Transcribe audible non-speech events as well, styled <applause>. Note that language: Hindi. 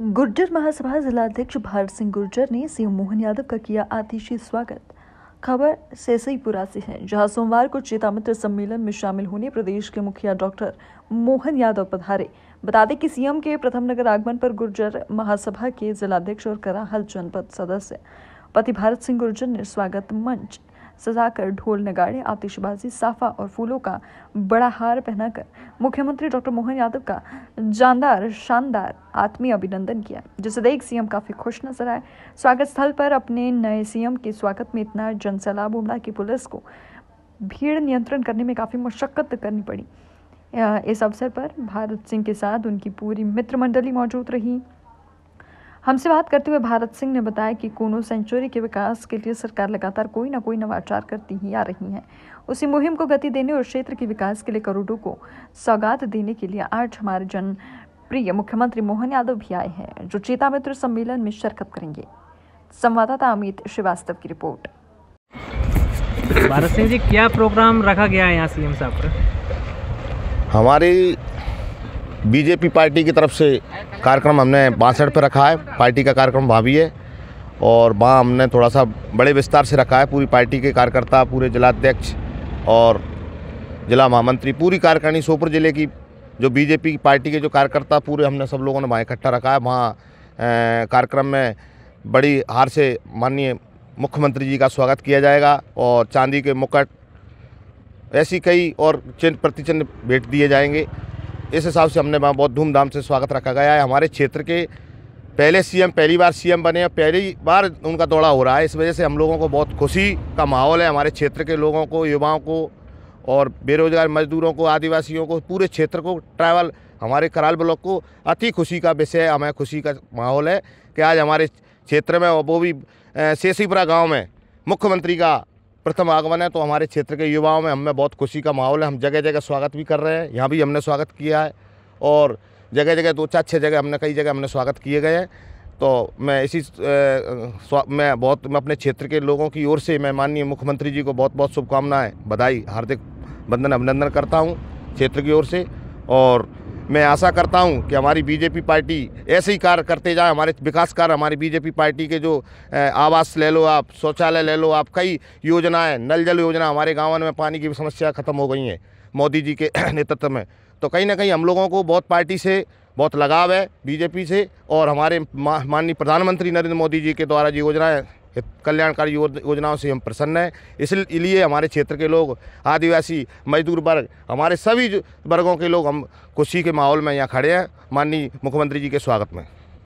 गुर्जर महासभा जिलाध्यक्ष भारत सिंह गुर्जर ने सीएम मोहन यादव का किया आतिशी स्वागत खबर सेसईपुरा से है जहां सोमवार को चेता मित्र सम्मेलन में शामिल होने प्रदेश के मुखिया डॉक्टर मोहन यादव पधारे बता दें कि सीएम के प्रथम नगर आगमन पर गुर्जर महासभा के जिलाध्यक्ष और कराहल जनपद सदस्य पति भारत सिंह गुर्जर ने स्वागत मंच सजा कर ढोल नगाड़े आतिशबाजी साफा और फूलों का बड़ा हार पहनाकर मुख्यमंत्री डॉक्टर मोहन यादव का जानदार शानदार आत्मीय अभिनंदन किया जिसे देख सीएम काफी खुश नजर आए स्वागत स्थल पर अपने नए सीएम के स्वागत में इतना जनसैलाब उमड़ा की पुलिस को भीड़ नियंत्रण करने में काफी मशक्कत करनी पड़ी इस अवसर पर भारत सिंह के साथ उनकी पूरी मित्र मंडली मौजूद रही हमसे बात करते हुए भारत सिंह ने बताया कि कोनो सेंचुरी के विकास के लिए सरकार लगातार कोई ना कोई नवाचार करती ही आ रही है उसी मुहिम को गति देने और क्षेत्र के विकास के लिए करोड़ों को सौगात देने के लिए आज हमारे जन प्रिय मुख्यमंत्री मोहन यादव भी आए हैं जो चेता मित्र सम्मेलन में शिरकत करेंगे संवाददाता अमित श्रीवास्तव की रिपोर्ट भारत सिंह जी क्या प्रोग्राम रखा गया है यहाँ सीएम साहब पर हमारी बीजेपी पार्टी की तरफ से कार्यक्रम हमने बासठ पर रखा है पार्टी का कार्यक्रम वहाँ भी है और वहाँ हमने थोड़ा सा बड़े विस्तार से रखा है पूरी पार्टी के कार्यकर्ता पूरे जिलाध्यक्ष और जिला महामंत्री पूरी कार्यकारिणी सोपुर ज़िले की जो बीजेपी पार्टी के जो कार्यकर्ता पूरे हमने सब लोगों ने वहाँ इकट्ठा रखा है वहाँ कार्यक्रम में बड़ी हार से माननीय मुख्यमंत्री जी का स्वागत किया जाएगा और चांदी के मुकट ऐसी कई और चिन्ह प्रतिचिन्ह भेंट दिए जाएंगे इस हिसाब से हमने वहाँ बहुत धूमधाम से स्वागत रखा गया है हमारे क्षेत्र के पहले सीएम पहली बार सीएम बने और पहली बार उनका दौड़ा हो रहा है इस वजह से हम लोगों को बहुत खुशी का माहौल है हमारे क्षेत्र के लोगों को युवाओं को और बेरोजगार मजदूरों को आदिवासियों को पूरे क्षेत्र को ट्रैवल हमारे कराल ब्लॉक को अति खुशी का विषय है हमें खुशी का माहौल है कि आज हमारे क्षेत्र में वो भी शेषीपुरा गाँव में मुख्यमंत्री का प्रथम आगमन है तो हमारे क्षेत्र के युवाओं में हमें बहुत खुशी का माहौल है हम जगह जगह स्वागत भी कर रहे हैं यहाँ भी हमने स्वागत किया है और जगह जगह दो चार छः जगह हमने कई जगह हमने स्वागत किए गए हैं तो मैं इसी मैं बहुत मैं अपने क्षेत्र के लोगों की ओर से मैं माननीय मुख्यमंत्री जी को बहुत बहुत शुभकामनाएँ बधाई हार्दिक बंदन अभिनंदन करता हूँ क्षेत्र की ओर से और मैं आशा करता हूं कि हमारी बीजेपी पार्टी ऐसे ही कार्य करते जाए हमारे विकास कार्य हमारी बीजेपी पार्टी के जो आवास ले लो आप शौचालय ले लो आप कई योजनाएं नल जल योजना हमारे गाँव में पानी की समस्या ख़त्म हो गई हैं मोदी जी के <clears throat> नेतृत्व में तो कहीं ना कहीं हम लोगों को बहुत पार्टी से बहुत लगाव है बीजेपी से और हमारे माननीय प्रधानमंत्री नरेंद्र मोदी जी के द्वारा जो योजनाएँ कल्याणकारी योजनाओं से हम प्रसन्न हैं इसलिए हमारे क्षेत्र के लोग आदिवासी मजदूर वर्ग हमारे सभी वर्गों के लोग हम खुशी के माहौल में यहाँ खड़े हैं माननीय मुख्यमंत्री जी के स्वागत में